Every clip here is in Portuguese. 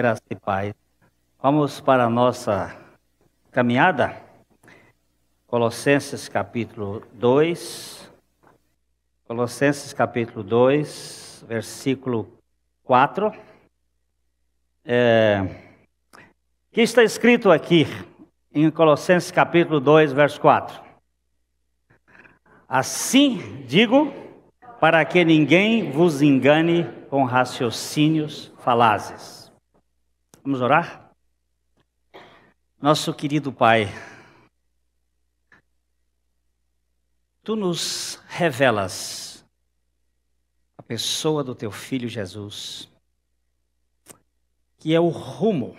Graça e paz. Vamos para a nossa caminhada. Colossenses capítulo 2. Colossenses capítulo 2, versículo 4. É, que está escrito aqui em Colossenses capítulo 2, verso 4. Assim digo, para que ninguém vos engane com raciocínios falazes. Vamos orar? Nosso querido Pai, tu nos revelas a pessoa do teu filho Jesus, que é o rumo,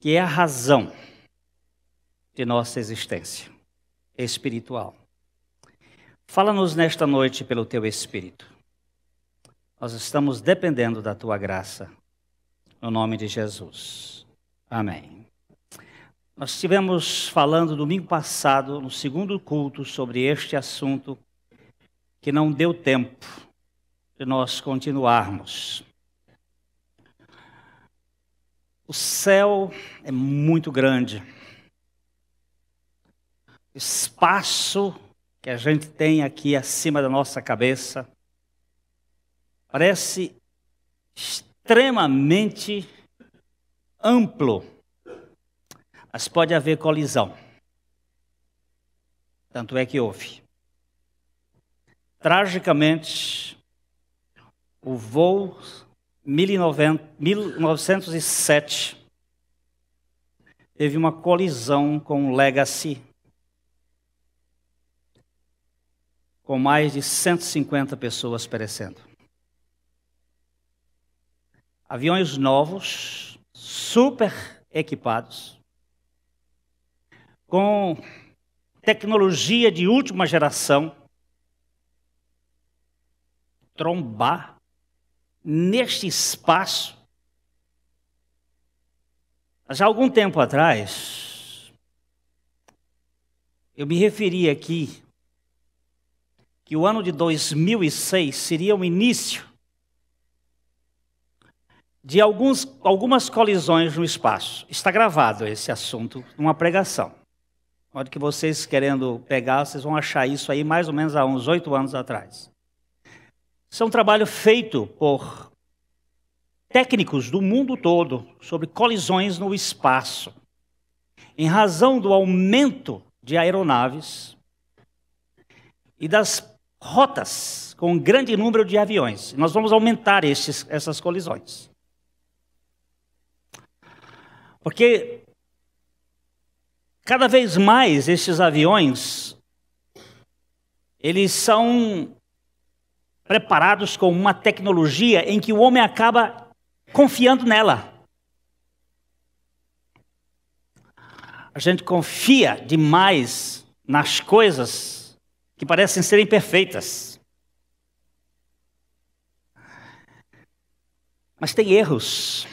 que é a razão de nossa existência espiritual. Fala-nos nesta noite pelo teu Espírito. Nós estamos dependendo da tua graça no nome de Jesus. Amém. Nós estivemos falando domingo passado, no segundo culto, sobre este assunto, que não deu tempo de nós continuarmos. O céu é muito grande. O espaço que a gente tem aqui acima da nossa cabeça parece extremamente amplo, mas pode haver colisão. Tanto é que houve. Tragicamente, o voo 1907 teve uma colisão com o Legacy, com mais de 150 pessoas perecendo aviões novos, super equipados, com tecnologia de última geração, trombar neste espaço. Mas há algum tempo atrás, eu me referi aqui que o ano de 2006 seria o início de alguns, algumas colisões no espaço. Está gravado esse assunto numa pregação. De que vocês querendo pegar, vocês vão achar isso aí mais ou menos há uns oito anos atrás. Isso é um trabalho feito por técnicos do mundo todo sobre colisões no espaço. Em razão do aumento de aeronaves e das rotas com um grande número de aviões, nós vamos aumentar esses, essas colisões. Porque cada vez mais estes aviões eles são preparados com uma tecnologia em que o homem acaba confiando nela. A gente confia demais nas coisas que parecem serem perfeitas. Mas tem erros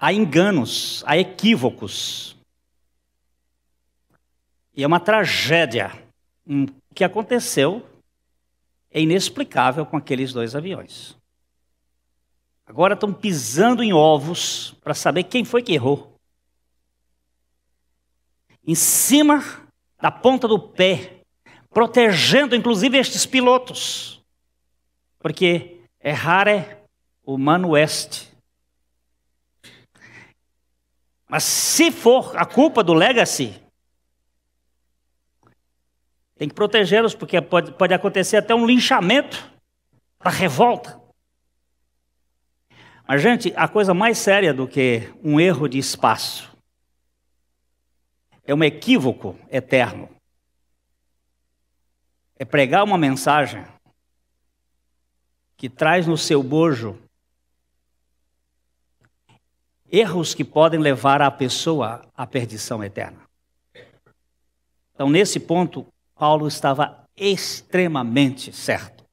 a enganos, a equívocos. E é uma tragédia. O que aconteceu é inexplicável com aqueles dois aviões. Agora estão pisando em ovos para saber quem foi que errou. Em cima da ponta do pé, protegendo inclusive estes pilotos. Porque errar é humano este. Mas se for a culpa do legacy, tem que protegê-los, porque pode, pode acontecer até um linchamento da revolta. Mas, gente, a coisa mais séria do que um erro de espaço é um equívoco eterno. É pregar uma mensagem que traz no seu bojo erros que podem levar a pessoa à perdição eterna. Então, nesse ponto, Paulo estava extremamente certo,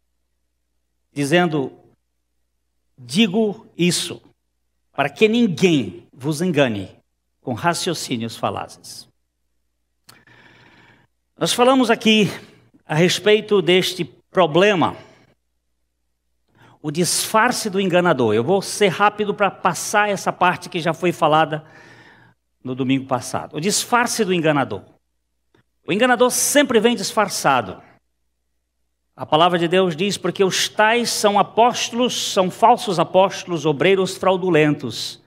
dizendo: digo isso, para que ninguém vos engane com raciocínios falazes. Nós falamos aqui a respeito deste problema o disfarce do enganador. Eu vou ser rápido para passar essa parte que já foi falada no domingo passado. O disfarce do enganador. O enganador sempre vem disfarçado. A palavra de Deus diz: porque os tais são apóstolos, são falsos apóstolos, obreiros fraudulentos,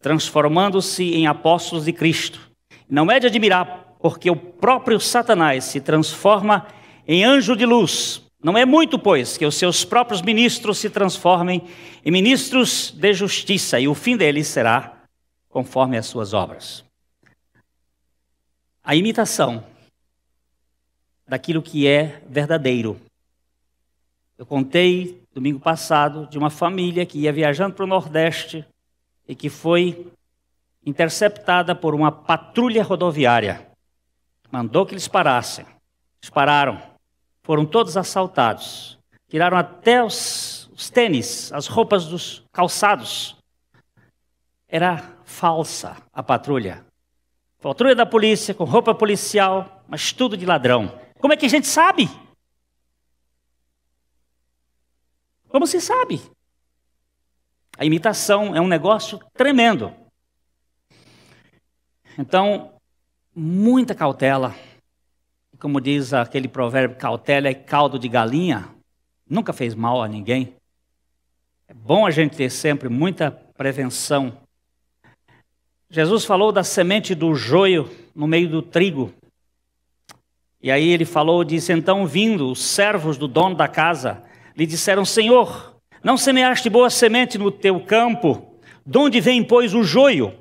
transformando-se em apóstolos de Cristo. Não é de admirar, porque o próprio Satanás se transforma em anjo de luz. Não é muito, pois, que os seus próprios ministros se transformem em ministros de justiça, e o fim deles será conforme as suas obras. A imitação daquilo que é verdadeiro. Eu contei domingo passado de uma família que ia viajando para o Nordeste e que foi interceptada por uma patrulha rodoviária. Mandou que eles parassem. Eles pararam foram todos assaltados. Tiraram até os, os tênis, as roupas dos calçados. Era falsa a patrulha. Patrulha da polícia, com roupa policial, mas tudo de ladrão. Como é que a gente sabe? Como se sabe? A imitação é um negócio tremendo. Então, muita cautela como diz aquele provérbio, cautela é caldo de galinha, nunca fez mal a ninguém. É bom a gente ter sempre muita prevenção. Jesus falou da semente do joio no meio do trigo. E aí ele falou, disse: Então, vindo os servos do dono da casa, lhe disseram: Senhor, não semeaste boa semente no teu campo, de onde vem, pois, o joio?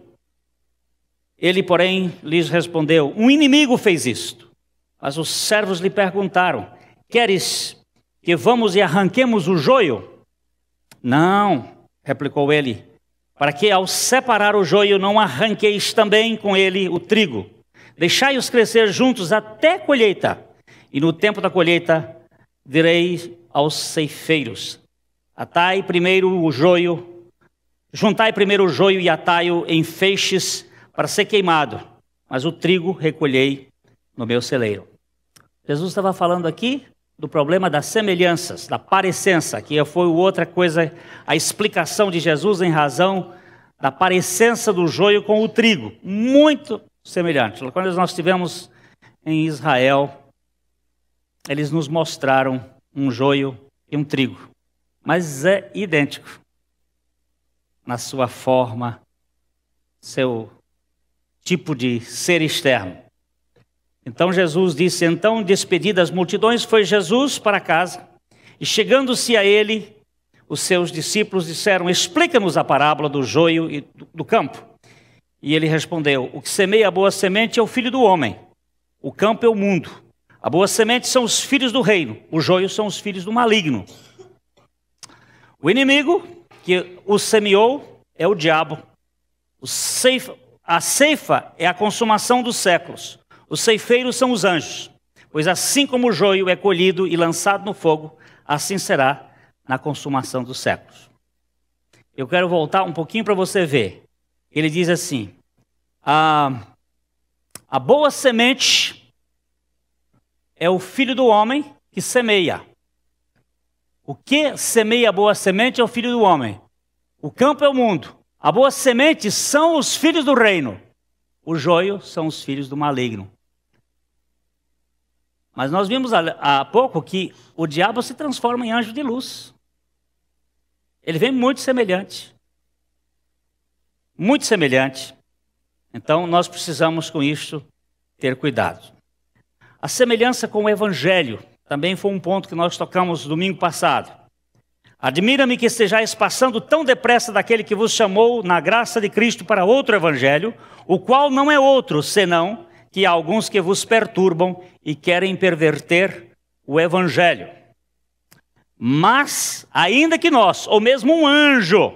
Ele, porém, lhes respondeu: Um inimigo fez isto. Mas os servos lhe perguntaram: Queres que vamos e arranquemos o joio? Não, replicou ele, para que ao separar o joio não arranqueis também com ele o trigo. Deixai-os crescer juntos até a colheita, e no tempo da colheita direi aos ceifeiros: Atai primeiro o joio, juntai primeiro o joio e atai-o em feixes para ser queimado, mas o trigo recolhei no meu celeiro. Jesus estava falando aqui do problema das semelhanças, da parecença, que foi outra coisa, a explicação de Jesus em razão da parecença do joio com o trigo, muito semelhante. Quando nós estivemos em Israel, eles nos mostraram um joio e um trigo, mas é idêntico na sua forma, seu tipo de ser externo. Então Jesus disse: Então, despedidas as multidões, foi Jesus para casa. E chegando-se a ele, os seus discípulos disseram: Explica-nos a parábola do joio e do campo. E ele respondeu: O que semeia a boa semente é o filho do homem, o campo é o mundo. A boa semente são os filhos do reino, os joios são os filhos do maligno. O inimigo que o semeou é o diabo. O ceifa, a ceifa é a consumação dos séculos. Os ceifeiros são os anjos, pois assim como o joio é colhido e lançado no fogo, assim será na consumação dos séculos. Eu quero voltar um pouquinho para você ver. Ele diz assim: a, a boa semente é o filho do homem que semeia. O que semeia a boa semente é o filho do homem. O campo é o mundo. A boa semente são os filhos do reino. O joio são os filhos do maligno. Mas nós vimos há pouco que o diabo se transforma em anjo de luz. Ele vem muito semelhante. Muito semelhante. Então nós precisamos com isto ter cuidado. A semelhança com o evangelho também foi um ponto que nós tocamos domingo passado. Admira-me que estejais passando tão depressa daquele que vos chamou na graça de Cristo para outro evangelho, o qual não é outro senão que há alguns que vos perturbam e querem perverter o evangelho. Mas, ainda que nós, ou mesmo um anjo,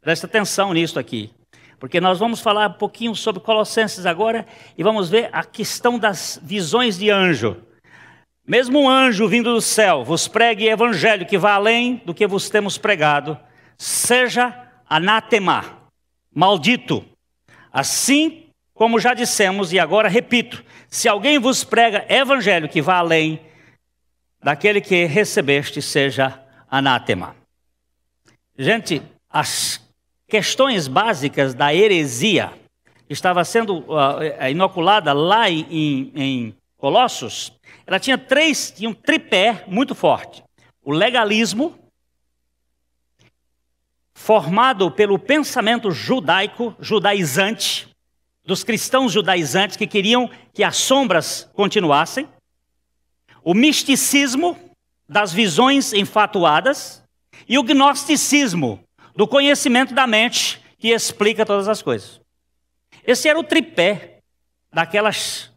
presta atenção nisto aqui, porque nós vamos falar um pouquinho sobre Colossenses agora e vamos ver a questão das visões de anjo. Mesmo um anjo vindo do céu vos pregue evangelho que vá além do que vos temos pregado, seja anátema, maldito. Assim como já dissemos e agora repito, se alguém vos prega evangelho que vá além daquele que recebeste, seja anátema. Gente, as questões básicas da heresia estava sendo uh, inoculada lá em, em, em, Colossos, ela tinha três, tinha um tripé muito forte. O legalismo, formado pelo pensamento judaico, judaizante, dos cristãos judaizantes que queriam que as sombras continuassem, o misticismo das visões enfatuadas e o gnosticismo do conhecimento da mente que explica todas as coisas. Esse era o tripé daquelas,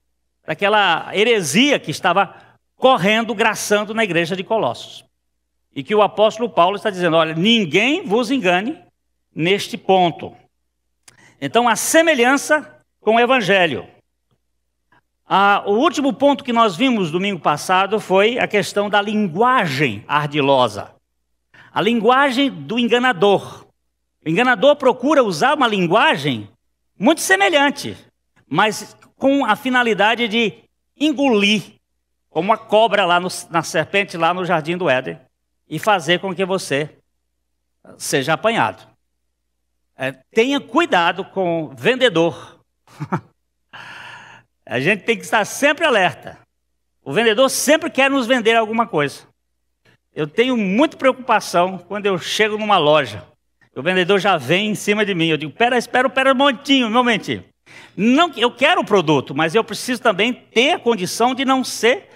daquela heresia que estava correndo, graçando na igreja de Colossos. E que o apóstolo Paulo está dizendo: olha, ninguém vos engane neste ponto. Então, a semelhança com o Evangelho. Ah, o último ponto que nós vimos domingo passado foi a questão da linguagem ardilosa, a linguagem do enganador. O enganador procura usar uma linguagem muito semelhante, mas com a finalidade de engolir, como a cobra lá no, na serpente lá no jardim do Éden, e fazer com que você seja apanhado. É, tenha cuidado com o vendedor a gente tem que estar sempre alerta. O vendedor sempre quer nos vender alguma coisa. Eu tenho muita preocupação quando eu chego numa loja. O vendedor já vem em cima de mim. Eu digo: pera, espera, um montinho, meu mentir. Não, eu quero o produto, mas eu preciso também ter a condição de não ser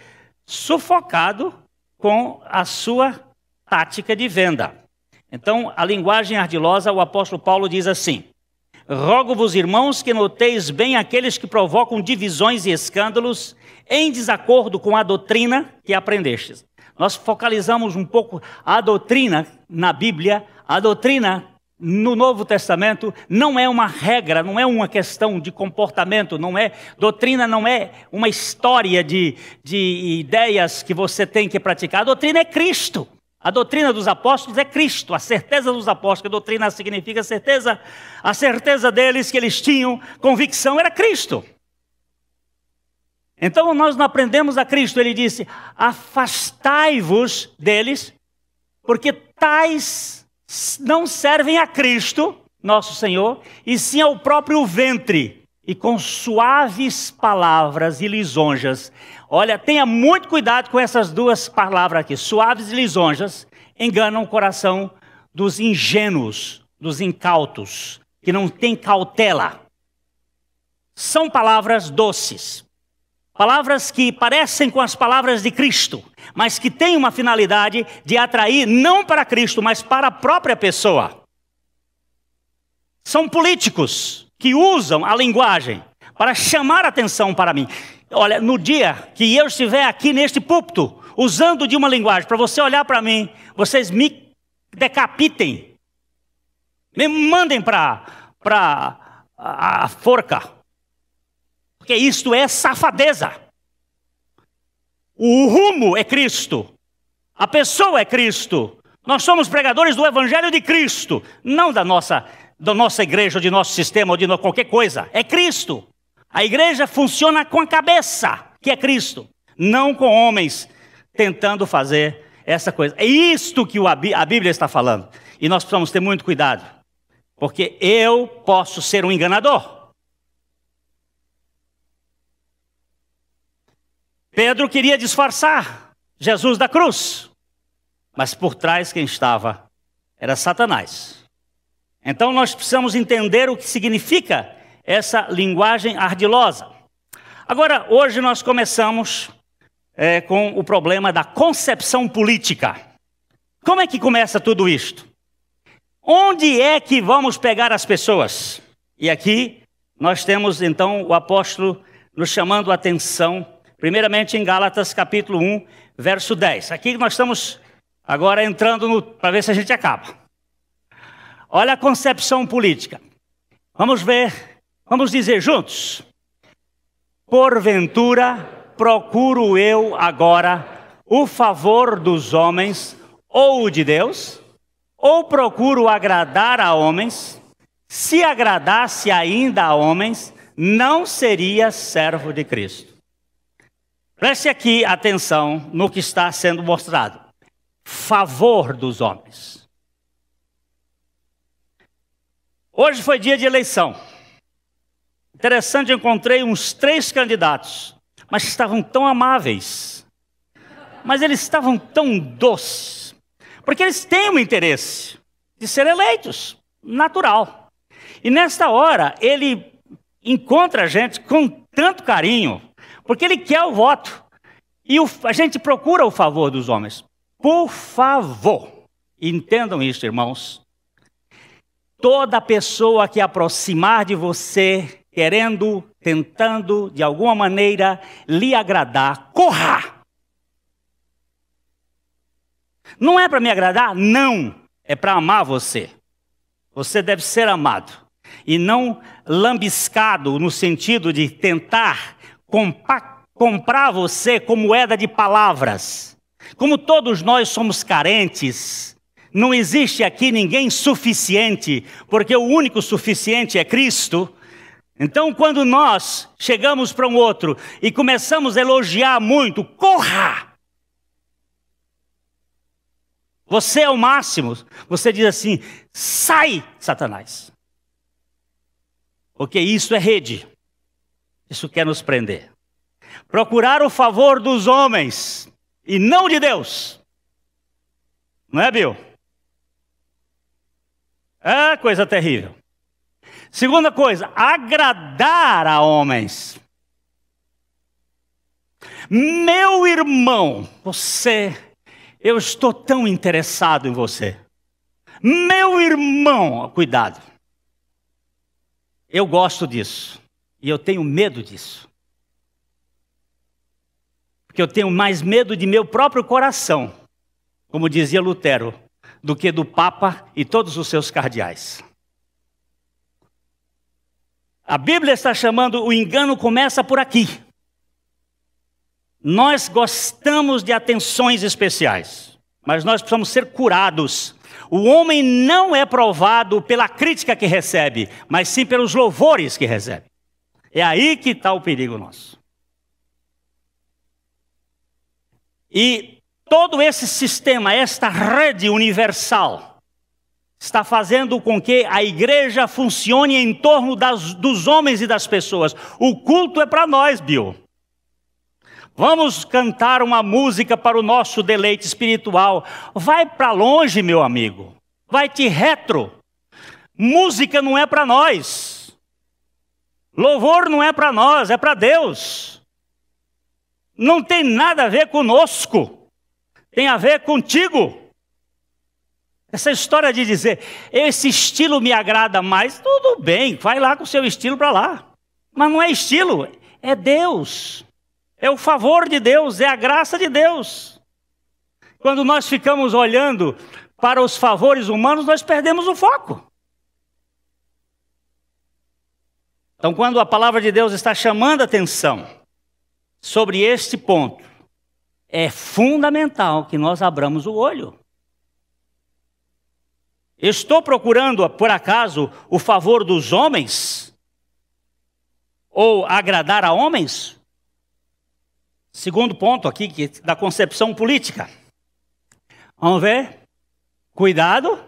sufocado com a sua tática de venda. Então, a linguagem ardilosa, o apóstolo Paulo diz assim: Rogo-vos, irmãos, que noteis bem aqueles que provocam divisões e escândalos em desacordo com a doutrina que aprendestes. Nós focalizamos um pouco a doutrina na Bíblia, a doutrina no Novo Testamento não é uma regra, não é uma questão de comportamento, não é doutrina, não é uma história de, de ideias que você tem que praticar. A doutrina é Cristo. A doutrina dos apóstolos é Cristo, a certeza dos apóstolos, a doutrina significa certeza, a certeza deles que eles tinham, convicção era Cristo. Então nós não aprendemos a Cristo, ele disse: afastai-vos deles, porque tais não servem a Cristo, nosso Senhor, e sim ao próprio ventre, e com suaves palavras e lisonjas Olha, tenha muito cuidado com essas duas palavras aqui. Suaves e lisonjas enganam o coração dos ingênuos, dos incautos, que não têm cautela. São palavras doces. Palavras que parecem com as palavras de Cristo, mas que têm uma finalidade de atrair não para Cristo, mas para a própria pessoa. São políticos que usam a linguagem para chamar atenção para mim olha, no dia que eu estiver aqui neste púlpito, usando de uma linguagem, para você olhar para mim, vocês me decapitem, me mandem para a, a forca, porque isto é safadeza. O rumo é Cristo, a pessoa é Cristo. Nós somos pregadores do Evangelho de Cristo, não da nossa, da nossa igreja, ou de nosso sistema, ou de qualquer coisa. É Cristo. A igreja funciona com a cabeça, que é Cristo, não com homens tentando fazer essa coisa. É isto que a Bíblia está falando. E nós precisamos ter muito cuidado, porque eu posso ser um enganador. Pedro queria disfarçar Jesus da cruz, mas por trás quem estava era Satanás. Então nós precisamos entender o que significa essa linguagem ardilosa. Agora, hoje nós começamos é, com o problema da concepção política. Como é que começa tudo isto? Onde é que vamos pegar as pessoas? E aqui nós temos então o apóstolo nos chamando a atenção, primeiramente em Gálatas capítulo 1, verso 10. Aqui nós estamos agora entrando para ver se a gente acaba. Olha a concepção política. Vamos ver Vamos dizer juntos: Porventura procuro eu agora o favor dos homens ou o de Deus? Ou procuro agradar a homens? Se agradasse ainda a homens, não seria servo de Cristo. Preste aqui atenção no que está sendo mostrado. Favor dos homens. Hoje foi dia de eleição. Interessante, encontrei uns três candidatos, mas estavam tão amáveis, mas eles estavam tão doces, porque eles têm um interesse de ser eleitos, natural. E nesta hora, ele encontra a gente com tanto carinho, porque ele quer o voto. E o, a gente procura o favor dos homens. Por favor, entendam isso, irmãos. Toda pessoa que aproximar de você querendo, tentando, de alguma maneira, lhe agradar. Corra! Não é para me agradar? Não. É para amar você. Você deve ser amado. E não lambiscado no sentido de tentar comprar você com moeda de palavras. Como todos nós somos carentes, não existe aqui ninguém suficiente, porque o único suficiente é Cristo. Então, quando nós chegamos para um outro e começamos a elogiar muito, corra! Você é o máximo. Você diz assim: sai, Satanás. Porque isso é rede. Isso quer nos prender. Procurar o favor dos homens e não de Deus. Não é, Bill? É coisa terrível. Segunda coisa, agradar a homens. Meu irmão, você, eu estou tão interessado em você. Meu irmão, cuidado. Eu gosto disso. E eu tenho medo disso. Porque eu tenho mais medo de meu próprio coração, como dizia Lutero, do que do Papa e todos os seus cardeais. A Bíblia está chamando o engano começa por aqui. Nós gostamos de atenções especiais, mas nós precisamos ser curados. O homem não é provado pela crítica que recebe, mas sim pelos louvores que recebe. É aí que está o perigo nosso. E todo esse sistema, esta rede universal, está fazendo com que a igreja funcione em torno das, dos homens e das pessoas. O culto é para nós, Bill. Vamos cantar uma música para o nosso deleite espiritual. Vai para longe, meu amigo. Vai te retro. Música não é para nós. Louvor não é para nós, é para Deus. Não tem nada a ver conosco. Tem a ver contigo. Essa história de dizer, esse estilo me agrada mais, tudo bem, vai lá com o seu estilo para lá. Mas não é estilo, é Deus. É o favor de Deus, é a graça de Deus. Quando nós ficamos olhando para os favores humanos, nós perdemos o foco. Então, quando a palavra de Deus está chamando a atenção sobre este ponto, é fundamental que nós abramos o olho. Estou procurando, por acaso, o favor dos homens? Ou agradar a homens? Segundo ponto aqui, que, da concepção política. Vamos ver? Cuidado,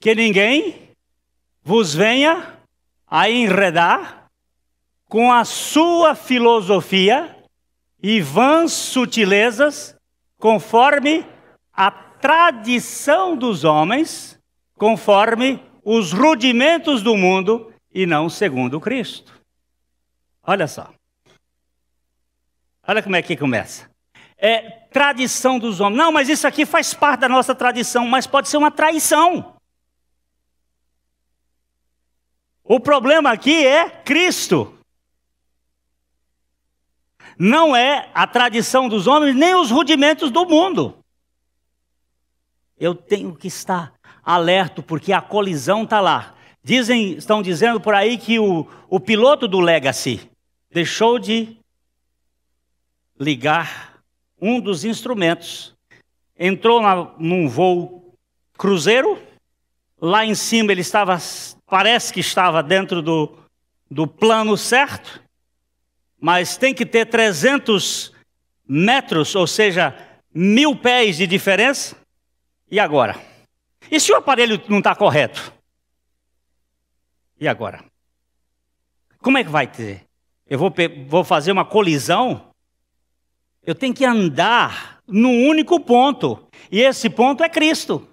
que ninguém vos venha a enredar com a sua filosofia e vãs sutilezas, conforme a tradição dos homens, conforme os rudimentos do mundo e não segundo Cristo. Olha só. Olha como é que começa. É tradição dos homens. Não, mas isso aqui faz parte da nossa tradição, mas pode ser uma traição. O problema aqui é Cristo. Não é a tradição dos homens, nem os rudimentos do mundo. Eu tenho que estar alerto, porque a colisão está lá. Dizem, estão dizendo por aí que o, o piloto do Legacy deixou de ligar um dos instrumentos, entrou na, num voo cruzeiro, lá em cima ele estava, parece que estava dentro do, do plano certo, mas tem que ter 300 metros, ou seja, mil pés de diferença, e agora? E se o aparelho não está correto? E agora? Como é que vai ter? Eu vou, vou fazer uma colisão? Eu tenho que andar no único ponto. E esse ponto é Cristo.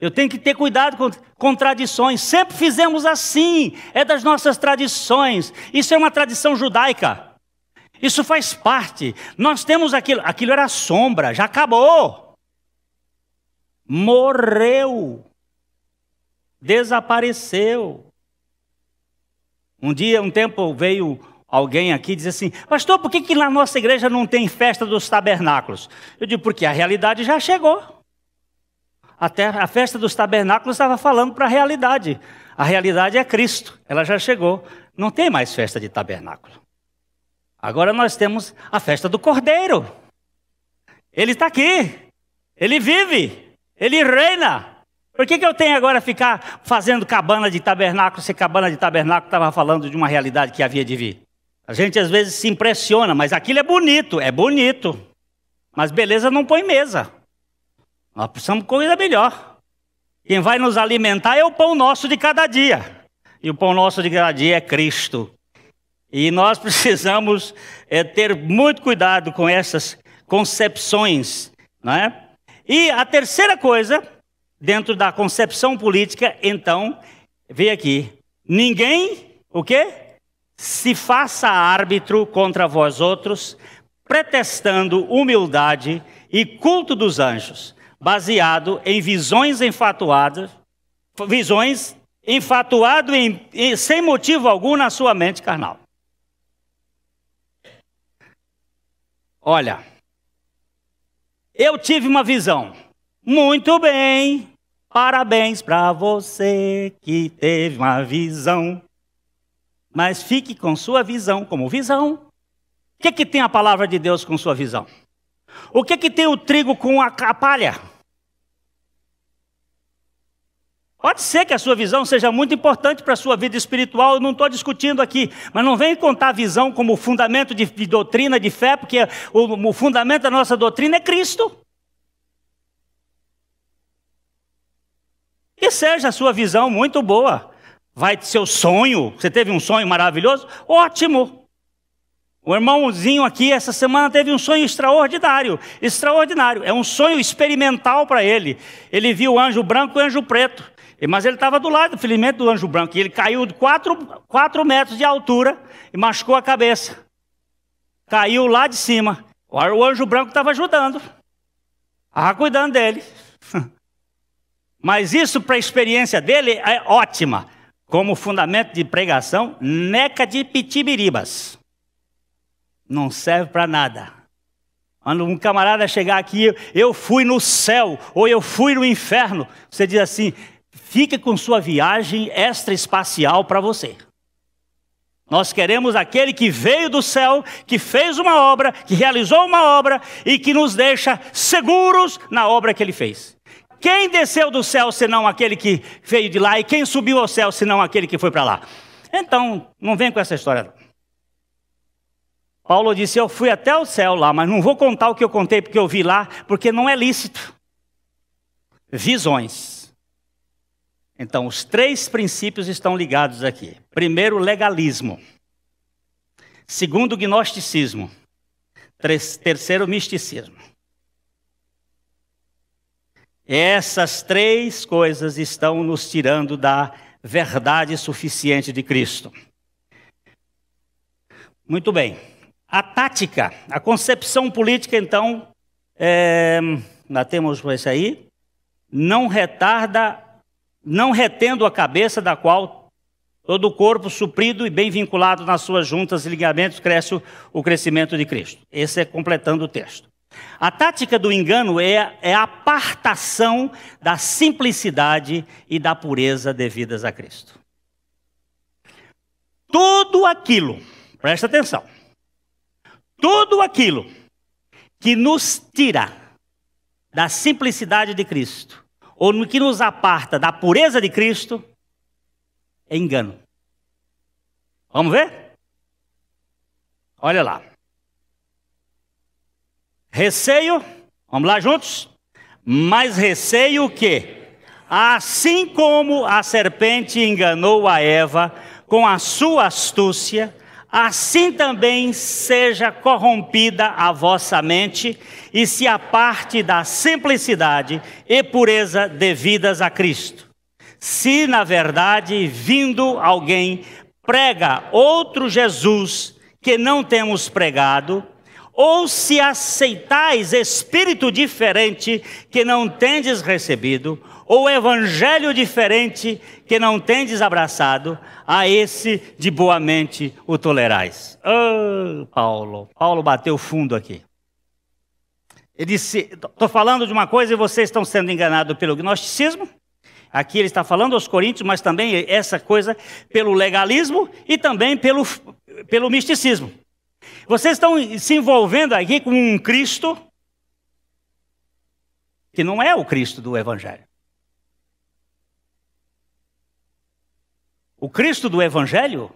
Eu tenho que ter cuidado com contradições. Sempre fizemos assim. É das nossas tradições. Isso é uma tradição judaica. Isso faz parte. Nós temos aquilo. Aquilo era sombra, já acabou morreu, desapareceu. Um dia, um tempo, veio alguém aqui e disse assim: Pastor, por que, que na nossa igreja não tem festa dos tabernáculos? Eu digo: Porque a realidade já chegou. Até a festa dos tabernáculos estava falando para a realidade. A realidade é Cristo, ela já chegou. Não tem mais festa de tabernáculo. Agora nós temos a festa do Cordeiro. Ele está aqui, ele vive, ele reina. Por que, que eu tenho agora ficar fazendo cabana de tabernáculo se cabana de tabernáculo estava falando de uma realidade que havia de vir? A gente às vezes se impressiona, mas aquilo é bonito, é bonito. Mas beleza não põe mesa. Nós precisamos de coisa melhor. Quem vai nos alimentar é o pão nosso de cada dia. E o pão nosso de cada dia é Cristo. E nós precisamos é, ter muito cuidado com essas concepções, não é? E a terceira coisa, dentro da concepção política, então, veja aqui, ninguém, o quê? Se faça árbitro contra vós outros, pretestando humildade e culto dos anjos, baseado em visões enfatuadas, visões enfatuado em, em, sem motivo algum na sua mente carnal. Olha, eu tive uma visão. Muito bem. Parabéns para você que teve uma visão. Mas fique com sua visão como visão. O que, é que tem a palavra de Deus com sua visão? O que, é que tem o trigo com a palha? Pode ser que a sua visão seja muito importante para a sua vida espiritual, eu não estou discutindo aqui, mas não vem contar a visão como fundamento de, de doutrina, de fé, porque o, o fundamento da nossa doutrina é Cristo. E seja a sua visão muito boa, vai ser o sonho, você teve um sonho maravilhoso? Ótimo! O irmãozinho aqui essa semana teve um sonho extraordinário, extraordinário. É um sonho experimental para ele. Ele viu o anjo branco e o anjo preto. Mas ele estava do lado, felizmente, do anjo branco. E ele caiu de 4 metros de altura e machucou a cabeça. Caiu lá de cima. O anjo branco estava ajudando. Estava cuidando dele. Mas isso, para a experiência dele, é ótima. Como fundamento de pregação, neca de pitibiribas. Não serve para nada. Quando um camarada chegar aqui, eu fui no céu, ou eu fui no inferno, você diz assim: Fica com sua viagem extraespacial para você. Nós queremos aquele que veio do céu, que fez uma obra, que realizou uma obra e que nos deixa seguros na obra que ele fez. Quem desceu do céu senão aquele que veio de lá e quem subiu ao céu senão aquele que foi para lá? Então, não vem com essa história. Não. Paulo disse: Eu fui até o céu lá, mas não vou contar o que eu contei porque eu vi lá, porque não é lícito. Visões. Então, os três princípios estão ligados aqui. Primeiro, legalismo. Segundo, gnosticismo. Terceiro, misticismo. Essas três coisas estão nos tirando da verdade suficiente de Cristo. Muito bem. A tática, a concepção política, então, é, nós temos isso aí, não retarda não retendo a cabeça, da qual todo o corpo suprido e bem vinculado nas suas juntas e ligamentos cresce o, crescimento de Cristo. Esse é completando o texto. A tática do engano é, é a apartação da simplicidade e da pureza devidas a Cristo. Tudo aquilo, presta atenção, tudo aquilo que nos tira da simplicidade de Cristo ou no que nos aparta da pureza de Cristo, é engano. Vamos ver? Olha lá. Receio, vamos lá juntos? Mas receio que, assim como a serpente enganou a Eva com a sua astúcia, assim também seja corrompida a vossa mente e se aparte da simplicidade e pureza devidas a Cristo. Se, na verdade, vindo alguém prega outro Jesus que não temos pregado, ou se aceitais espírito diferente que não tendes recebido, ou evangelho diferente que não tendes abraçado, a esse de boa mente o tolerais. Oh, Paulo, Paulo bateu fundo aqui. Ele disse: estou falando de uma coisa e vocês estão sendo enganados pelo gnosticismo. Aqui ele está falando aos coríntios, mas também essa coisa pelo legalismo e também pelo, pelo misticismo. Vocês estão se envolvendo aqui com um Cristo que não é o Cristo do Evangelho. O Cristo do Evangelho,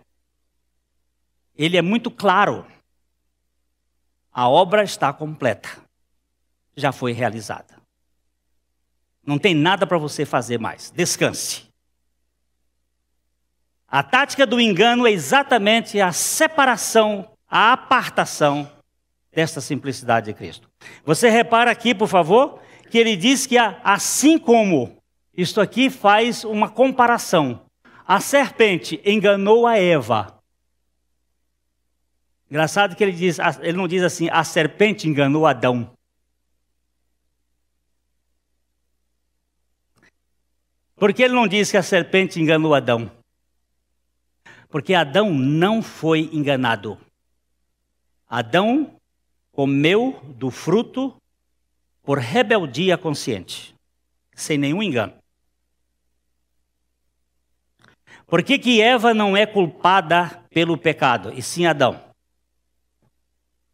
ele é muito claro. A obra está completa. Já foi realizada. Não tem nada para você fazer mais. Descanse. A tática do engano é exatamente a separação, a apartação desta simplicidade de Cristo. Você repara aqui, por favor, que ele diz que assim como, isto aqui faz uma comparação a serpente enganou a Eva. Engraçado que ele diz, ele não diz assim, a serpente enganou Adão. Por que ele não diz que a serpente enganou Adão? Porque Adão não foi enganado. Adão comeu do fruto por rebeldia consciente, sem nenhum engano. Por que, que Eva não é culpada pelo pecado, e sim Adão?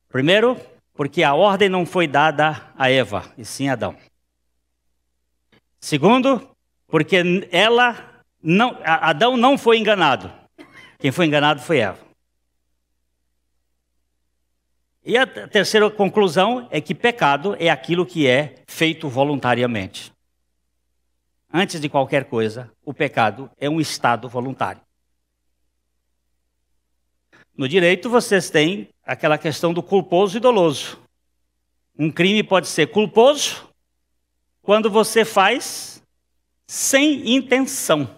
Primeiro, porque a ordem não foi dada a Eva, e sim Adão. Segundo, porque ela não, Adão não foi enganado. Quem foi enganado foi Eva. E a terceira conclusão é que pecado é aquilo que é feito voluntariamente. Antes de qualquer coisa, o pecado é um estado voluntário. No direito, vocês têm aquela questão do culposo e doloso. Um crime pode ser culposo quando você faz sem intenção.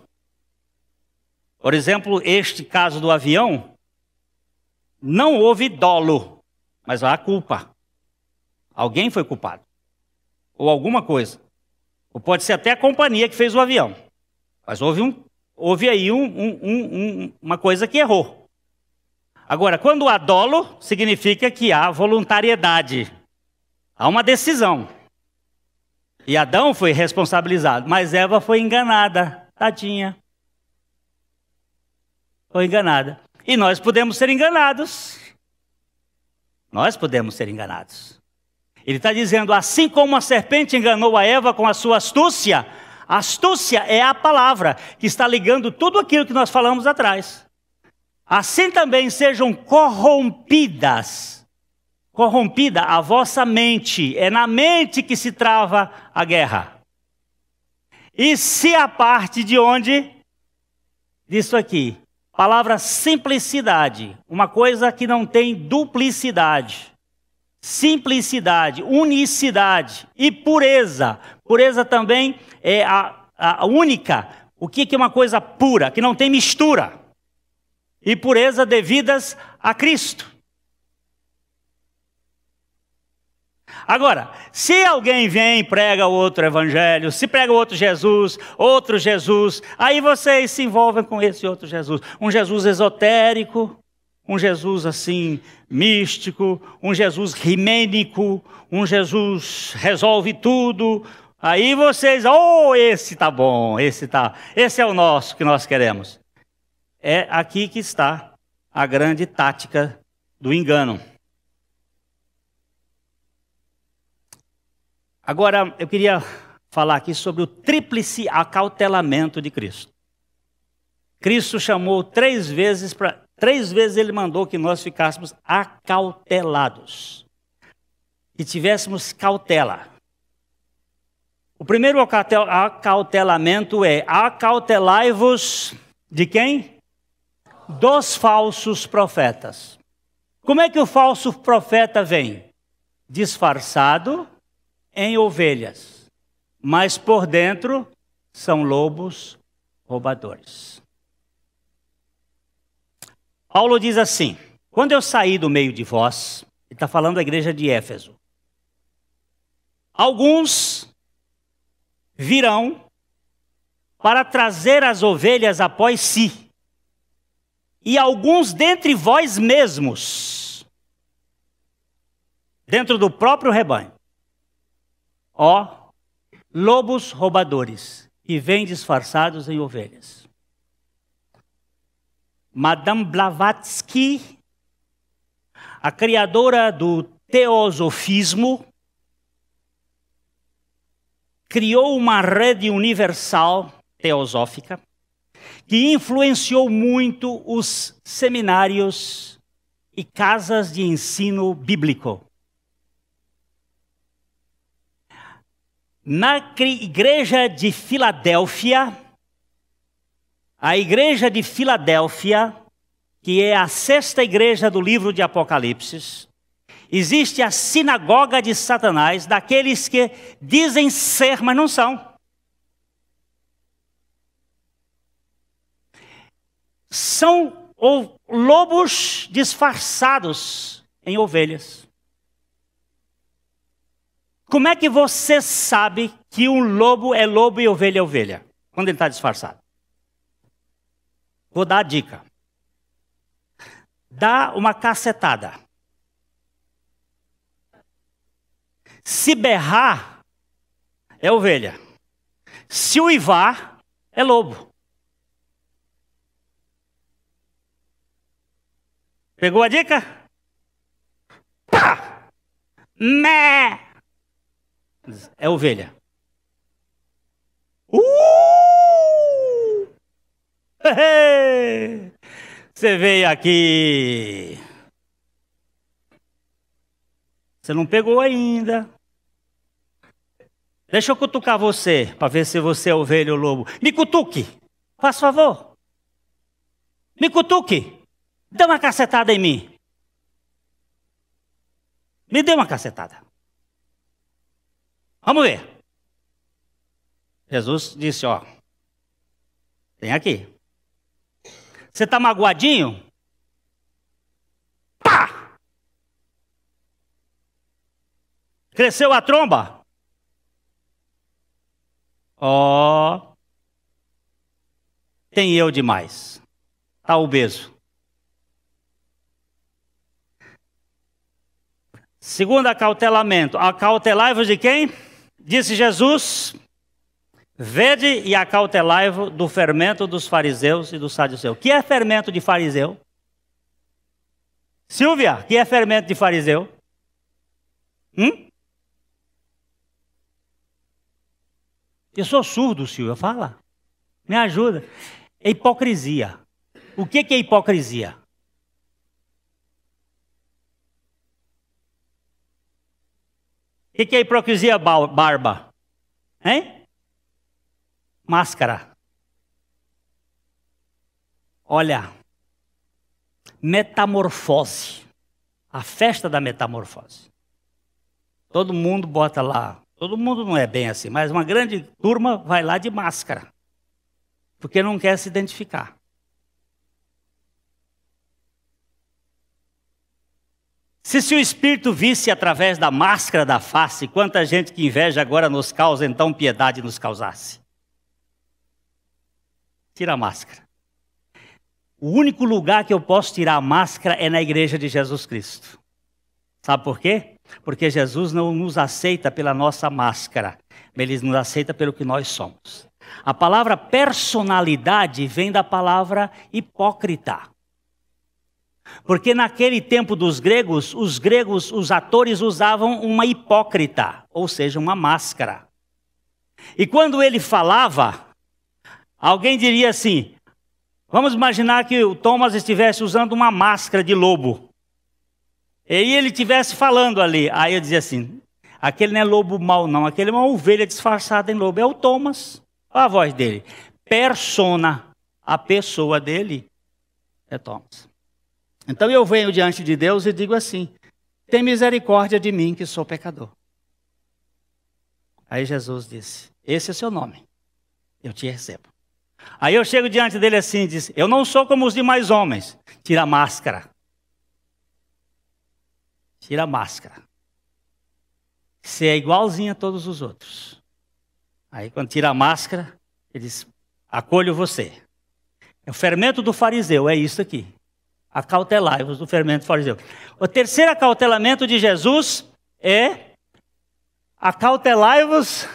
Por exemplo, este caso do avião, não houve dolo, mas há culpa. Alguém foi culpado. Ou alguma coisa. Ou pode ser até a companhia que fez o avião. Mas houve, um, houve aí um, um, uma coisa que errou. Agora, quando há dolo, significa que há voluntariedade. Há uma decisão. E Adão foi responsabilizado, mas Eva foi enganada, tadinha. Foi enganada. E nós podemos ser enganados. Nós podemos ser enganados. Ele está dizendo: assim como a serpente enganou a Eva com a sua astúcia, astúcia é a palavra que está ligando tudo aquilo que nós falamos atrás. Assim também sejam corrompidas. Corrompida a vossa mente, é na mente que se trava a guerra. E se a parte de onde? Disso aqui. Palavra simplicidade, uma coisa que não tem duplicidade simplicidade, unicidade e pureza. Pureza também é a, a única. O que é uma coisa pura? Que não tem mistura. E pureza devidas a Cristo. Agora, se alguém vem e prega outro evangelho, se prega outro Jesus, outro Jesus, aí vocês se envolvem com esse outro Jesus. Um Jesus esotérico, um Jesus assim místico, um Jesus rimênico, um Jesus resolve tudo. Aí vocês, oh, esse tá bom, esse tá, esse é o nosso que nós queremos. É aqui que está a grande tática do engano. Agora, eu queria falar aqui sobre o tríplice acautelamento de Cristo. Cristo chamou três vezes para Três vezes ele mandou que nós ficássemos acautelados e tivéssemos cautela. O primeiro acautelamento é acautelai-vos de quem? Dos falsos profetas. Como é que o falso profeta vem? Disfarçado em ovelhas, mas por dentro são lobos roubadores. Paulo diz assim: Quando eu saí do meio de vós, ele está falando da igreja de Éfeso, alguns virão para trazer as ovelhas após si, e alguns dentre vós mesmos, dentro do próprio rebanho, ó, lobos roubadores, que vêm disfarçados em ovelhas. Madame Blavatsky, a criadora do teosofismo, criou uma rede universal teosófica que influenciou muito os seminários e casas de ensino bíblico. Na igreja de Filadélfia, a igreja de Filadélfia, que é a sexta igreja do livro de Apocalipse, existe a sinagoga de Satanás, daqueles que dizem ser, mas não são. São lobos disfarçados em ovelhas. Como é que você sabe que um lobo é lobo e ovelha é ovelha? Quando ele está disfarçado. Vou dar a dica. Dá uma cacetada. Se berrar, é ovelha. Se uivar, é lobo. Pegou a dica? Pá! Mé! É ovelha. Uh! Você veio aqui. Você não pegou ainda. Deixa eu cutucar você para ver se você é ovelha ou lobo. Me cutuque, faz favor. Me cutuque. Dê uma cacetada em mim. Me dê uma cacetada. Vamos ver. Jesus disse: Ó, tem aqui. Você está magoadinho? Pá! Cresceu a tromba? Ó. Oh. Tem eu demais. Está obeso. Segundo acautelamento, acautelai-vos de quem? Disse Jesus, Vede e acautelai-vos do fermento dos fariseus e dos saduceus. que é fermento de fariseu? Silvia, que é fermento de fariseu? Hum? Eu sou surdo, Silvia, fala. Me ajuda. É hipocrisia. O que é hipocrisia? O que é hipocrisia, é barba? Hein? máscara. Olha, metamorfose. A festa da metamorfose. Todo mundo bota lá. Todo mundo não é bem assim, mas uma grande turma vai lá de máscara. Porque não quer se identificar. Se, se o espírito visse através da máscara da face, quanta gente que inveja agora nos causa, então piedade nos causasse tira a máscara. O único lugar que eu posso tirar a máscara é na igreja de Jesus Cristo. Sabe por quê? Porque Jesus não nos aceita pela nossa máscara, mas ele nos aceita pelo que nós somos. A palavra personalidade vem da palavra hipócrita. Porque naquele tempo dos gregos, os gregos, os atores usavam uma hipócrita, ou seja, uma máscara. E quando ele falava, Alguém diria assim: vamos imaginar que o Thomas estivesse usando uma máscara de lobo. E ele estivesse falando ali. Aí eu dizia assim: aquele não é lobo mau, não, aquele é uma ovelha disfarçada em lobo. É o Thomas. Olha a voz dele. Persona, a pessoa dele é Thomas. Então eu venho diante de Deus e digo assim: tem misericórdia de mim que sou pecador. Aí Jesus disse: Esse é seu nome, eu te recebo. Aí eu chego diante dele assim e diz: Eu não sou como os demais homens. Tira a máscara. Tira a máscara. Você é igualzinho a todos os outros. Aí quando tira a máscara, ele diz: Acolho você. É o fermento do fariseu é isso aqui. Acautelai-vos do fermento do fariseu. O terceiro acautelamento de Jesus é acautelai-vos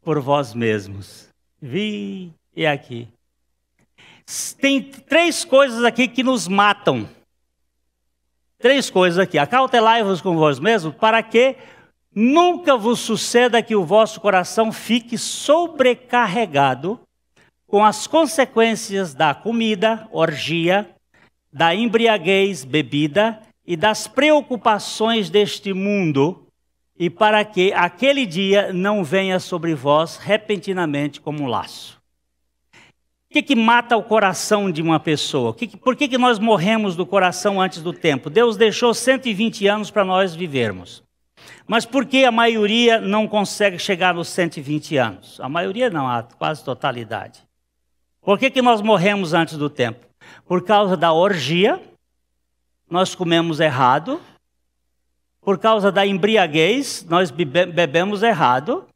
por vós mesmos vi e aqui. Tem três coisas aqui que nos matam. Três coisas aqui. Acautelai-vos com vós mesmos, para que nunca vos suceda que o vosso coração fique sobrecarregado com as consequências da comida, orgia, da embriaguez, bebida e das preocupações deste mundo, e para que aquele dia não venha sobre vós repentinamente como um laço. O que, que mata o coração de uma pessoa? Que que, por que, que nós morremos do coração antes do tempo? Deus deixou 120 anos para nós vivermos. Mas por que a maioria não consegue chegar nos 120 anos? A maioria não, a quase totalidade. Por que, que nós morremos antes do tempo? Por causa da orgia, nós comemos errado, por causa da embriaguez, nós bebemos errado.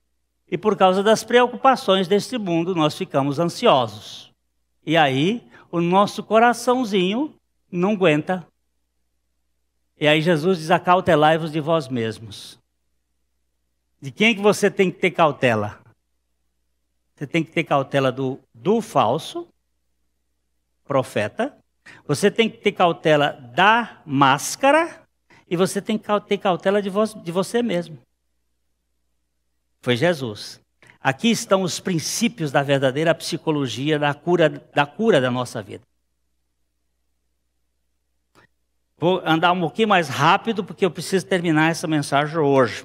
E por causa das preocupações deste mundo, nós ficamos ansiosos. E aí, o nosso coraçãozinho não aguenta. E aí Jesus diz: acautelai-vos de vós mesmos. De quem é que você tem que ter cautela? Você tem que ter cautela do, do falso profeta. Você tem que ter cautela da máscara. E você tem que ter cautela de, vos, de você mesmo. Foi Jesus. Aqui estão os princípios da verdadeira psicologia da cura da, cura da nossa vida. Vou andar um pouquinho mais rápido, porque eu preciso terminar essa mensagem hoje.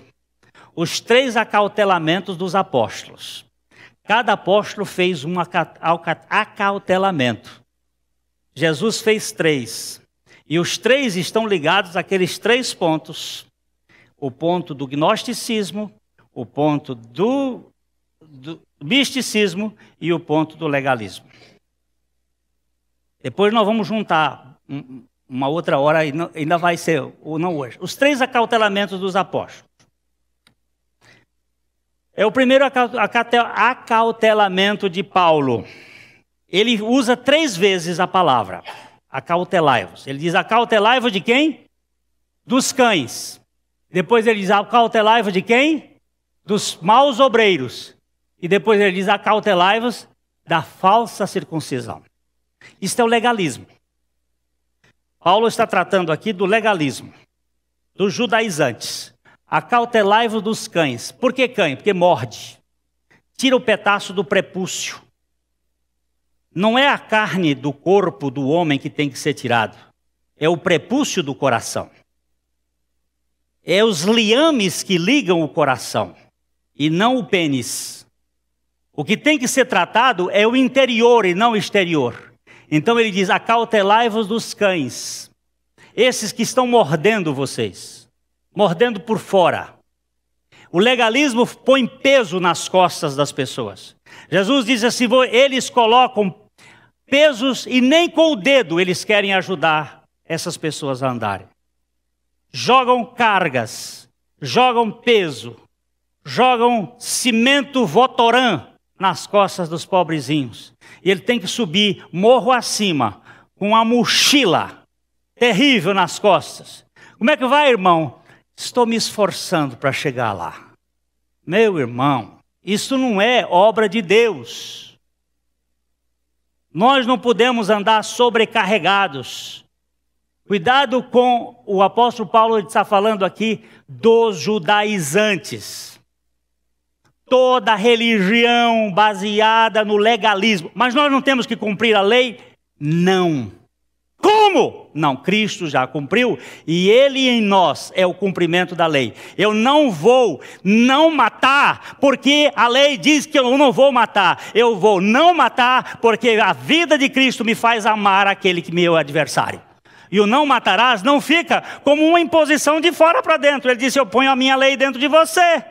Os três acautelamentos dos apóstolos. Cada apóstolo fez um acautelamento. Jesus fez três. E os três estão ligados àqueles três pontos: o ponto do gnosticismo, o ponto do, do misticismo e o ponto do legalismo. Depois nós vamos juntar uma outra hora, ainda vai ser, ou não hoje. Os três acautelamentos dos apóstolos. É o primeiro acautelamento de Paulo. Ele usa três vezes a palavra. Acautelai-vos. Ele diz: Acautelai-vos de quem? Dos cães. Depois ele diz: Acautelai-vos de quem? Dos maus obreiros. E depois ele diz: Acautelai-vos da falsa circuncisão. Isto é o legalismo. Paulo está tratando aqui do legalismo, dos judaizantes. Acautelai-vos dos cães. Por que cães? Porque morde. Tira o pedaço do prepúcio. Não é a carne do corpo do homem que tem que ser tirado, é o prepúcio do coração. É os liames que ligam o coração e não o pênis. O que tem que ser tratado é o interior e não o exterior. Então ele diz: acautelai-vos dos cães, esses que estão mordendo vocês, mordendo por fora. O legalismo põe peso nas costas das pessoas. Jesus diz assim: eles colocam pesos e nem com o dedo eles querem ajudar essas pessoas a andarem. Jogam cargas, jogam peso, jogam cimento votorã nas costas dos pobrezinhos. E ele tem que subir morro acima com uma mochila terrível nas costas. Como é que vai, irmão? Estou me esforçando para chegar lá. Meu irmão, isso não é obra de Deus. Nós não podemos andar sobrecarregados. Cuidado com o apóstolo Paulo está falando aqui dos judaizantes. Toda religião baseada no legalismo. Mas nós não temos que cumprir a lei? Não. Não, Cristo já cumpriu e ele em nós é o cumprimento da lei. Eu não vou não matar, porque a lei diz que eu não vou matar. Eu vou não matar, porque a vida de Cristo me faz amar aquele que é meu adversário. E o não matarás não fica como uma imposição de fora para dentro. Ele disse: Eu ponho a minha lei dentro de você.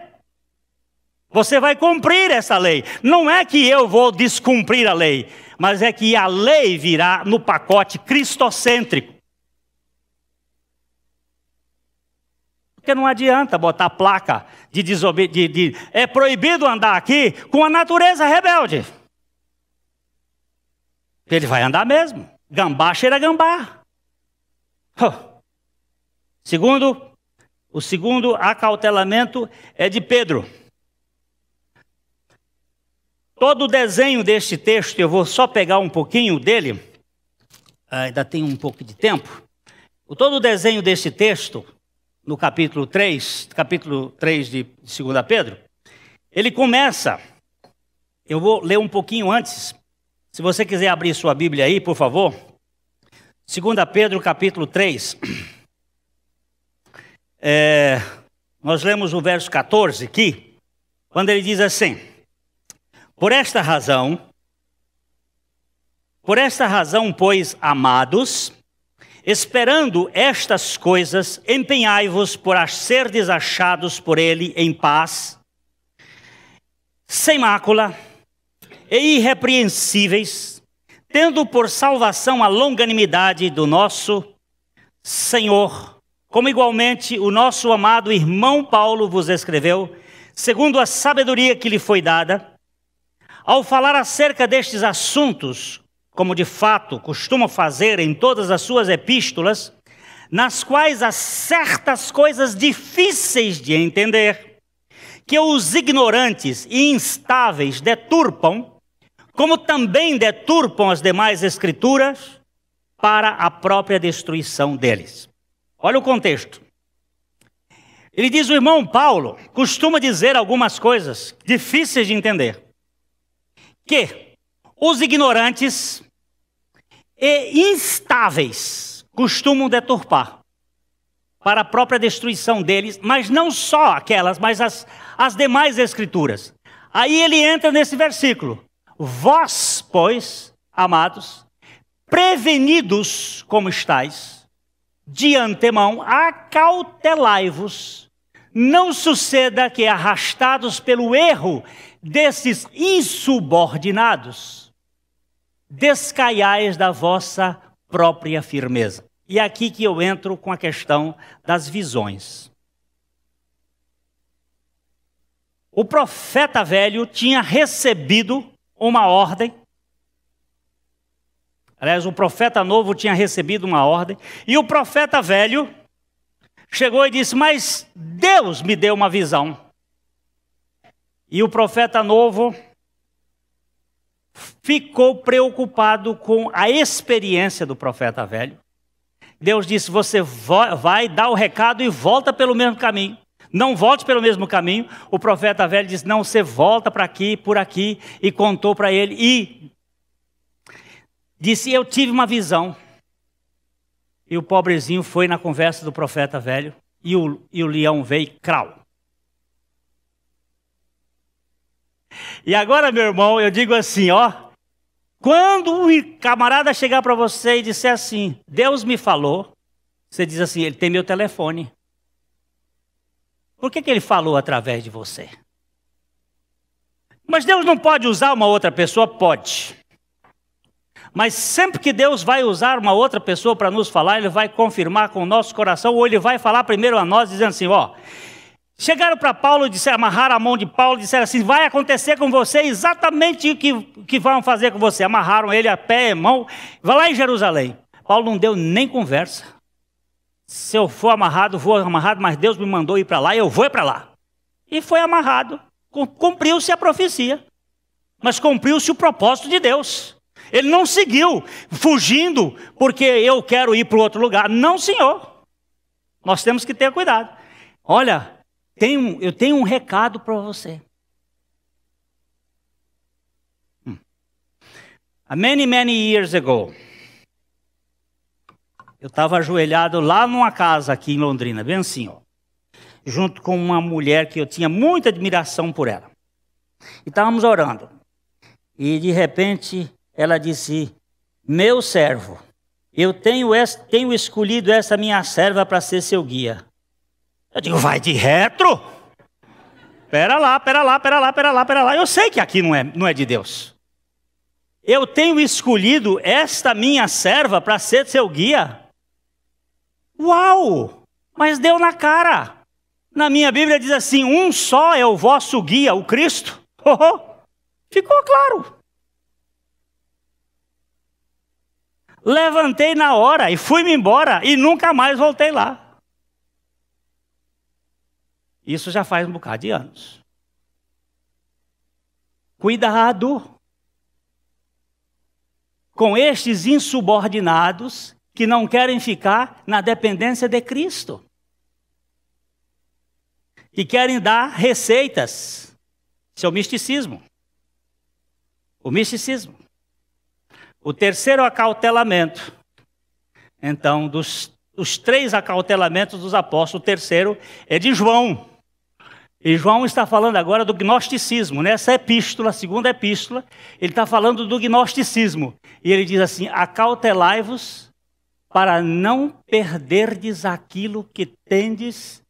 Você vai cumprir essa lei. Não é que eu vou descumprir a lei, mas é que a lei virá no pacote cristocêntrico. Porque não adianta botar placa de desobediência. De, de, é proibido andar aqui com a natureza rebelde. Ele vai andar mesmo. Gambá cheira gambá. Oh. Segundo, o segundo acautelamento é de Pedro. Todo o desenho deste texto, eu vou só pegar um pouquinho dele, ah, ainda tem um pouco de tempo. O todo o desenho deste texto, no capítulo 3, capítulo 3 de 2 Pedro, ele começa, eu vou ler um pouquinho antes, se você quiser abrir sua Bíblia aí, por favor, 2 Pedro capítulo 3, é, nós lemos o verso 14 aqui, quando ele diz assim: por esta razão, por esta razão, pois, amados, esperando estas coisas, empenhai-vos por ser desachados por ele em paz, sem mácula e irrepreensíveis, tendo por salvação a longanimidade do nosso Senhor, como igualmente o nosso amado irmão Paulo vos escreveu, segundo a sabedoria que lhe foi dada, ao falar acerca destes assuntos, como de fato costuma fazer em todas as suas epístolas, nas quais há certas coisas difíceis de entender, que os ignorantes e instáveis deturpam, como também deturpam as demais escrituras, para a própria destruição deles. Olha o contexto. Ele diz: o irmão Paulo costuma dizer algumas coisas difíceis de entender que os ignorantes e instáveis costumam deturpar para a própria destruição deles, mas não só aquelas, mas as, as demais escrituras. Aí ele entra nesse versículo. Vós, pois, amados, prevenidos como estáis, de antemão, acautelai-vos, não suceda que, arrastados pelo erro desses insubordinados, descaiais da vossa própria firmeza. E é aqui que eu entro com a questão das visões. O profeta velho tinha recebido uma ordem. Aliás, o profeta novo tinha recebido uma ordem. E o profeta velho chegou e disse: Mas Deus me deu uma visão. E o profeta novo ficou preocupado com a experiência do profeta velho. Deus disse: Você vai dar o recado e volta pelo mesmo caminho. Não volte pelo mesmo caminho. O profeta velho diz: Não, você volta para aqui, por aqui. E contou para ele. E disse: Eu tive uma visão. E o pobrezinho foi na conversa do profeta velho. E o, e o leão veio e crau. E agora, meu irmão, eu digo assim, ó. Quando um camarada chegar para você e disser assim, Deus me falou, você diz assim, ele tem meu telefone. Por que, que ele falou através de você? Mas Deus não pode usar uma outra pessoa? Pode. Mas sempre que Deus vai usar uma outra pessoa para nos falar, Ele vai confirmar com o nosso coração, ou Ele vai falar primeiro a nós, dizendo assim: ó, Chegaram para Paulo e disseram, amarraram a mão de Paulo e disseram assim: vai acontecer com você exatamente o que, que vão fazer com você. Amarraram ele a pé e mão, vai lá em Jerusalém. Paulo não deu nem conversa. Se eu for amarrado, vou amarrado, mas Deus me mandou ir para lá e eu vou para lá. E foi amarrado. Cumpriu-se a profecia, mas cumpriu-se o propósito de Deus. Ele não seguiu fugindo porque eu quero ir para outro lugar. Não, senhor. Nós temos que ter cuidado. Olha, tenho, eu tenho um recado para você. Hum. Many, many years ago, eu estava ajoelhado lá numa casa aqui em Londrina, bem assim, ó, junto com uma mulher que eu tinha muita admiração por ela. E estávamos orando. E de repente ela disse: Meu servo, eu tenho, tenho escolhido essa minha serva para ser seu guia. Eu digo, vai de retro? Pera lá, pera lá, pera lá, pera lá, pera lá. Eu sei que aqui não é, não é de Deus. Eu tenho escolhido esta minha serva para ser seu guia. Uau! Mas deu na cara. Na minha Bíblia diz assim: um só é o vosso guia, o Cristo. Oh, oh. Ficou claro. Levantei na hora e fui-me embora e nunca mais voltei lá. Isso já faz um bocado de anos. Cuidado com estes insubordinados que não querem ficar na dependência de Cristo, que querem dar receitas. Isso é o misticismo. O misticismo. O terceiro acautelamento, então, dos os três acautelamentos dos apóstolos, o terceiro é de João. E João está falando agora do gnosticismo. Nessa né? epístola, segunda epístola, ele está falando do gnosticismo. E ele diz assim: acautelai-vos para não perderdes aquilo que tendes,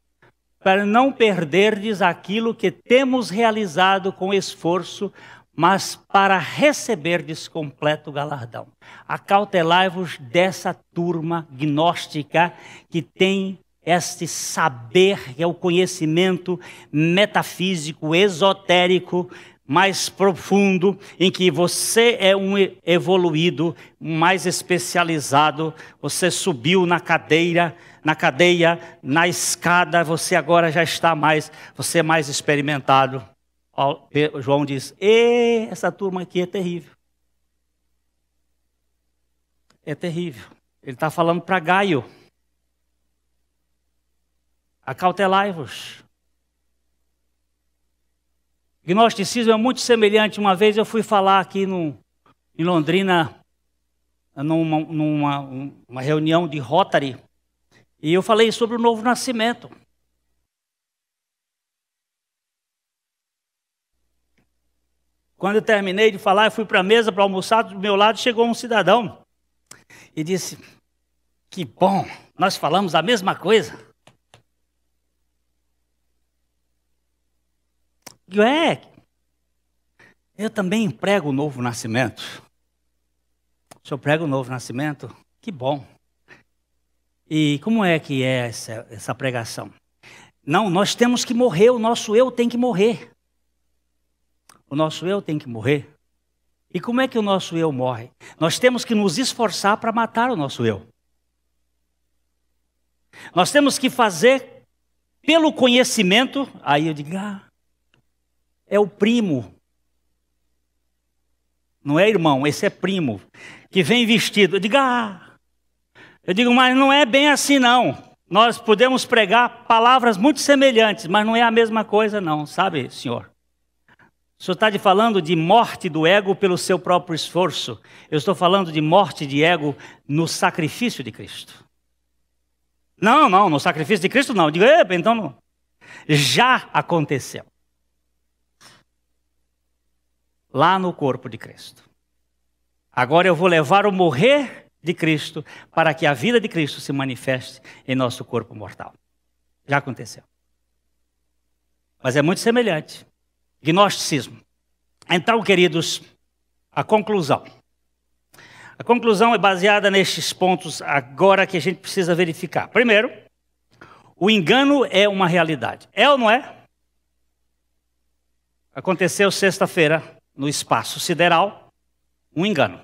para não perderdes aquilo que temos realizado com esforço, mas para receberdes completo galardão. Acautelai-vos dessa turma gnóstica que tem este saber, que é o conhecimento metafísico, esotérico, mais profundo, em que você é um evoluído, mais especializado, você subiu na cadeira, na cadeia, na escada, você agora já está mais, você é mais experimentado. João diz: "E essa turma aqui é terrível. É terrível. Ele está falando para Gaio acautelai-vos. Gnosticismo é muito semelhante. Uma vez eu fui falar aqui no, em Londrina, numa, numa uma reunião de Rotary, e eu falei sobre o novo nascimento. Quando eu terminei de falar, eu fui para a mesa para almoçar, do meu lado chegou um cidadão e disse: Que bom, nós falamos a mesma coisa. É, eu também prego o novo nascimento. O senhor prega o novo nascimento? Que bom. E como é que é essa, essa pregação? Não, nós temos que morrer, o nosso eu tem que morrer. O nosso eu tem que morrer. E como é que o nosso eu morre? Nós temos que nos esforçar para matar o nosso eu. Nós temos que fazer pelo conhecimento. Aí eu digo, ah, é o primo. Não é irmão, esse é primo. Que vem vestido. Eu digo, ah. Eu digo, mas não é bem assim, não. Nós podemos pregar palavras muito semelhantes, mas não é a mesma coisa, não, sabe, senhor? O senhor está falando de morte do ego pelo seu próprio esforço. Eu estou falando de morte de ego no sacrifício de Cristo. Não, não, no sacrifício de Cristo não. Eu digo, então não. Já aconteceu lá no corpo de Cristo. Agora eu vou levar o morrer de Cristo para que a vida de Cristo se manifeste em nosso corpo mortal. Já aconteceu. Mas é muito semelhante. Gnosticismo. Então, queridos, a conclusão. A conclusão é baseada nestes pontos agora que a gente precisa verificar. Primeiro, o engano é uma realidade. É ou não é? Aconteceu sexta-feira no espaço sideral, um engano.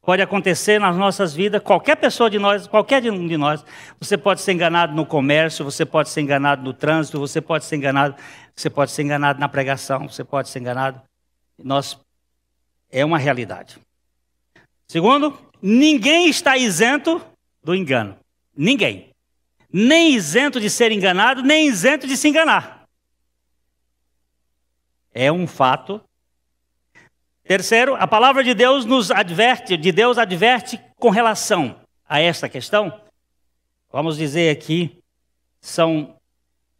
Pode acontecer nas nossas vidas, qualquer pessoa de nós, qualquer um de nós, você pode ser enganado no comércio, você pode ser enganado no trânsito, você pode ser enganado, você pode ser enganado na pregação, você pode ser enganado. Nós é uma realidade. Segundo, ninguém está isento do engano. Ninguém. Nem isento de ser enganado, nem isento de se enganar. É um fato Terceiro, a palavra de Deus nos adverte, de Deus adverte com relação a esta questão. Vamos dizer aqui, são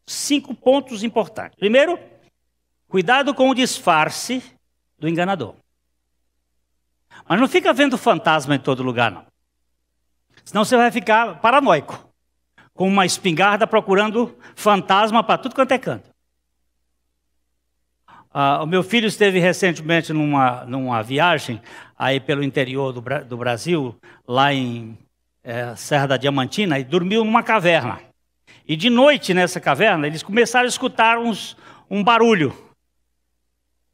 cinco pontos importantes. Primeiro, cuidado com o disfarce do enganador. Mas não fica vendo fantasma em todo lugar, não. Senão você vai ficar paranoico, com uma espingarda procurando fantasma para tudo quanto é canto. Ah, o meu filho esteve recentemente numa, numa viagem aí pelo interior do, do Brasil, lá em é, Serra da Diamantina, e dormiu numa caverna. E de noite nessa caverna, eles começaram a escutar uns, um barulho.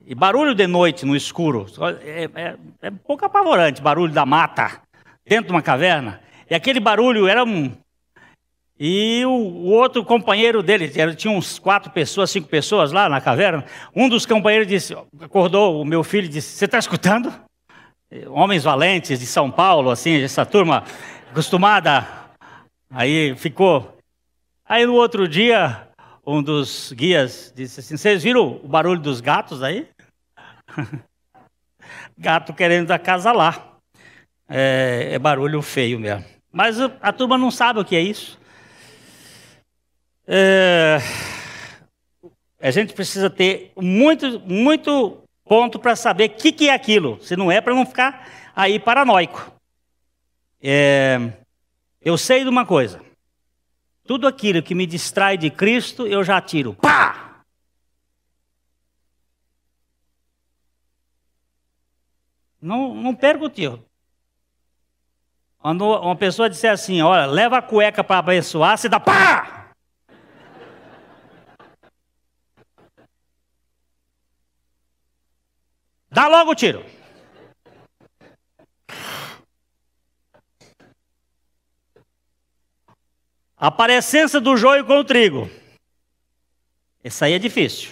E barulho de noite, no escuro. É, é, é um pouco apavorante barulho da mata, dentro de uma caverna. E aquele barulho era um, e o, o outro companheiro dele, tinha uns quatro pessoas, cinco pessoas lá na caverna. Um dos companheiros disse, acordou o meu filho e disse: Você está escutando? Eh, homens valentes de São Paulo, assim, essa turma acostumada. Aí ficou. Aí no outro dia, um dos guias disse assim: Vocês viram o barulho dos gatos aí? Gato querendo acasalar. É, é barulho feio mesmo. Mas a turma não sabe o que é isso. É... A gente precisa ter muito, muito ponto para saber o que, que é aquilo. Se não é, para não ficar aí paranoico. É... Eu sei de uma coisa. Tudo aquilo que me distrai de Cristo, eu já tiro. Pá! Não, não perca o tiro. Quando uma pessoa disser assim, olha, leva a cueca para abençoar, você dá pá! Dá logo o tiro. A do joio com o trigo. Isso aí é difícil.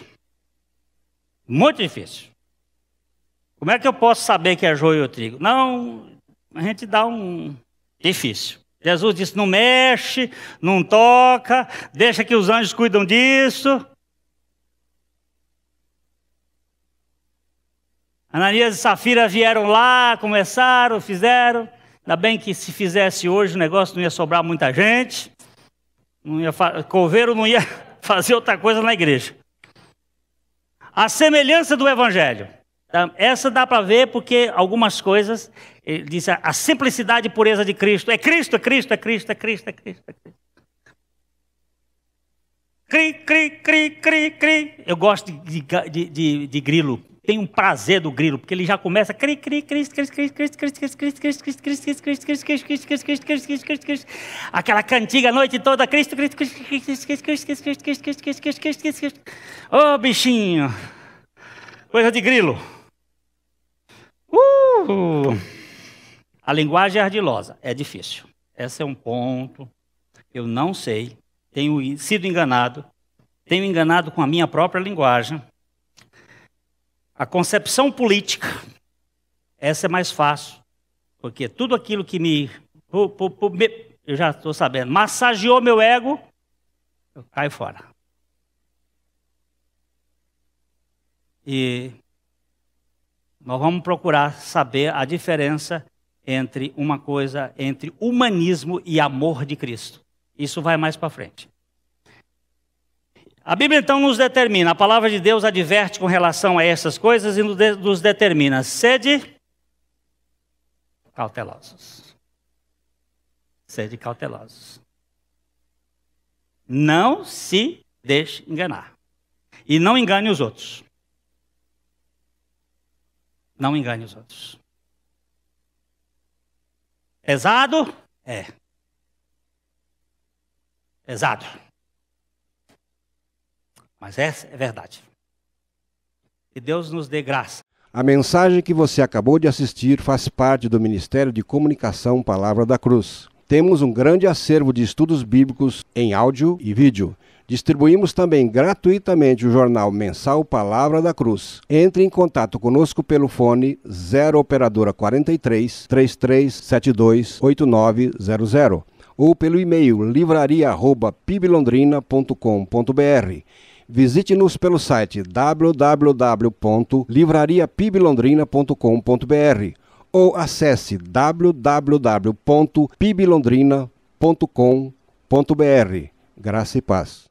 Muito difícil. Como é que eu posso saber que é joio ou trigo? Não, a gente dá um. Difícil. Jesus disse: não mexe, não toca, deixa que os anjos cuidam disso. Ananias e Safira vieram lá, começaram, fizeram. Ainda bem que se fizesse hoje o negócio não ia sobrar muita gente. Não ia Coveiro não ia fazer outra coisa na igreja. A semelhança do Evangelho. Tá? Essa dá para ver porque algumas coisas, ele diz a simplicidade e pureza de Cristo. É Cristo, é Cristo, é Cristo, é Cristo, é Cristo. É Cristo. Cri, cri, cri, cri, cri. Eu gosto de, de, de, de grilo tem um prazer do grilo, porque ele já começa cri cri cri cri cri cri cri cri cri cri cri cri cri aquela cantiga a noite toda Cristo Cristo Cristo Cristo Cristo Cristo Cristo Cristo Cristo Cristo Cristo Ô bichinho. Coisa de grilo. Uh! A linguagem é ardilosa, é difícil. Esse é um ponto. Eu não sei, tenho sido enganado, tenho enganado com a minha própria linguagem, a concepção política, essa é mais fácil, porque tudo aquilo que me. Eu já estou sabendo, massageou meu ego, eu caio fora. E nós vamos procurar saber a diferença entre uma coisa, entre humanismo e amor de Cristo. Isso vai mais para frente. A Bíblia então nos determina, a palavra de Deus adverte com relação a essas coisas e nos determina: sede cautelosos. Sede cautelosos. Não se deixe enganar. E não engane os outros. Não engane os outros. Pesado? É. Pesado. Mas essa é verdade. Que Deus nos dê graça. A mensagem que você acabou de assistir faz parte do Ministério de Comunicação Palavra da Cruz. Temos um grande acervo de estudos bíblicos em áudio e vídeo. Distribuímos também gratuitamente o jornal mensal Palavra da Cruz. Entre em contato conosco pelo fone 0 operadora 43 3372 8900 ou pelo e-mail livraria@piblondrina.com.br. Visite-nos pelo site www.livrariapiblondrina.com.br ou acesse www.piblondrina.com.br. Graça e paz.